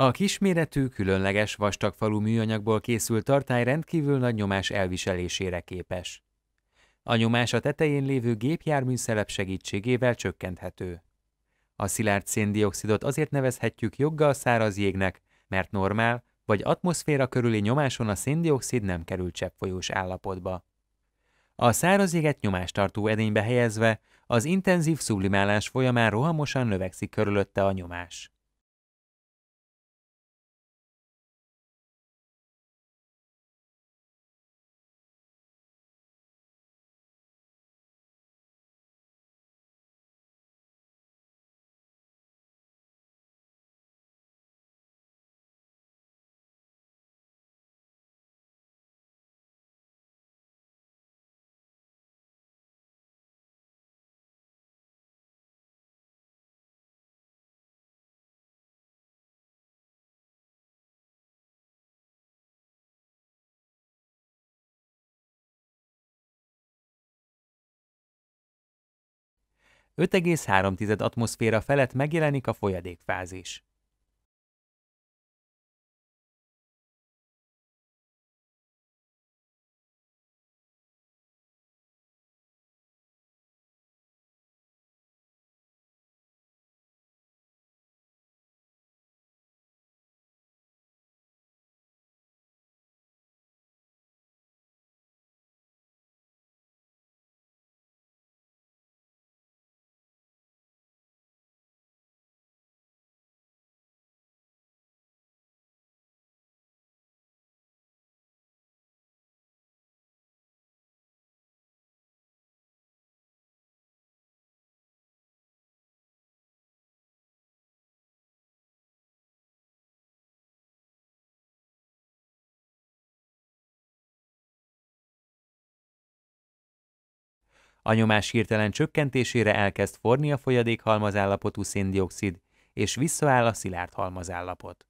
A kisméretű, különleges vastagfalú műanyagból készült tartály rendkívül nagy nyomás elviselésére képes. A nyomás a tetején lévő gépjárműszelep segítségével csökkenthető. A szilárd széndiokszidot azért nevezhetjük joggal száraz jégnek, mert normál vagy atmoszféra körüli nyomáson a széndiokszid nem kerül cseppfolyós állapotba. A száraz éget nyomástartó edénybe helyezve, az intenzív szublimálás folyamán rohamosan növekszik körülötte a nyomás. 5,3 atmoszféra felett megjelenik a folyadékfázis. A nyomás hirtelen csökkentésére elkezd forni a folyadék halmazállapotú széndiokszid, és visszaáll a szilárd halmazállapot.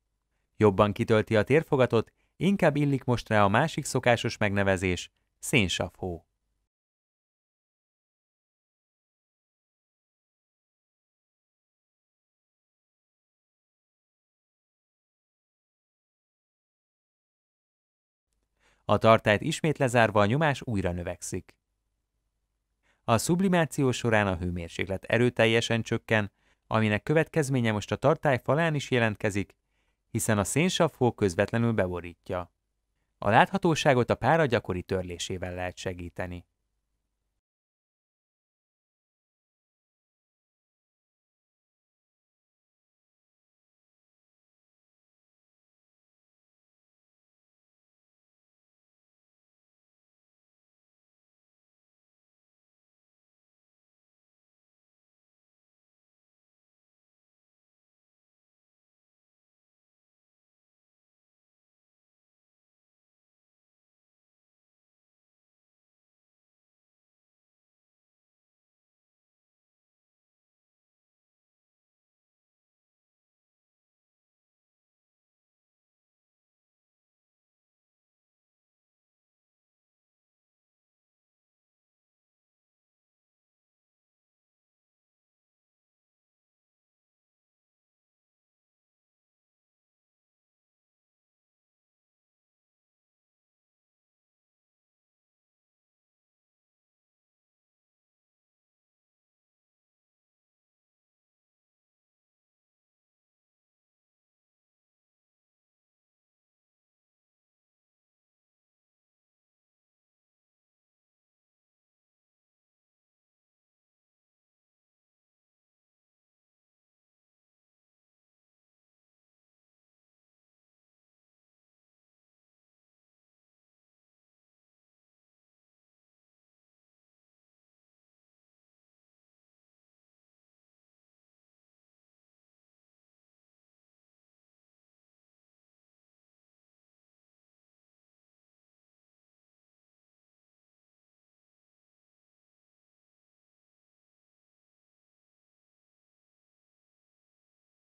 Jobban kitölti a térfogatot, inkább illik most rá a másik szokásos megnevezés, szénsavhó. A tartályt ismét lezárva a nyomás újra növekszik. A sublimáció során a hőmérséklet erőteljesen csökken, aminek következménye most a tartály falán is jelentkezik, hiszen a szénsavhó közvetlenül beborítja. A láthatóságot a pára gyakori törlésével lehet segíteni.